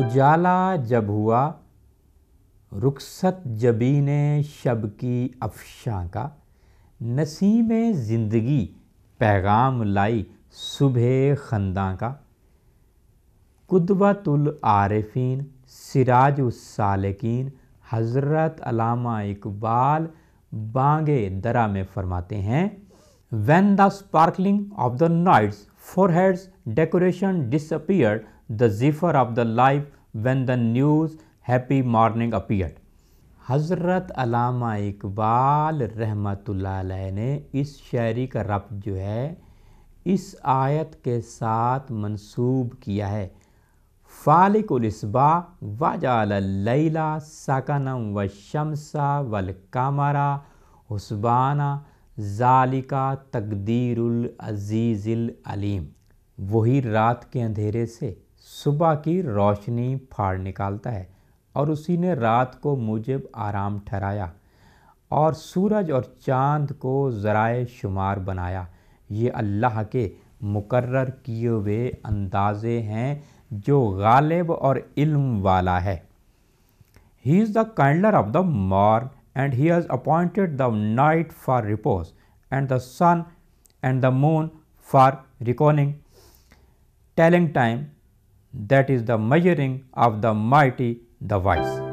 اجالا جب ہوا رخصت جبین شب کی افشاں کا نسیم زندگی پیغام لائی صبح خنداں کا قدوت العارفین سراج السالکین حضرت علامہ اقبال بانگ درا میں فرماتے ہیں when the sparkling of the nights for heads decoration disappear the zephyr of the life when the news happy morning appear حضرت علامہ اقبال رحمۃ اللہ علیہ نے اس شاعری کا رب جو ہے اس آیت کے ساتھ منسوب کیا ہے فالق الاسبا وجعل جال سکنم و شمسا ولکام حسبانہ ذالکا تقدیر العزیز العلیم وہی رات کے اندھیرے سے صبح کی روشنی پھاڑ نکالتا ہے اور اسی نے رات کو مجھے آرام ٹھہرایا اور سورج اور چاند کو ذرائع شمار بنایا یہ اللہ کے مقرر کیے ہوئے اندازے ہیں جو غالب اور علم والا ہے ہی از دا کرلر آف دا مارن and he has appointed the night for repose and the sun and the moon for reckoning, telling time that is the measuring of the mighty, the wise.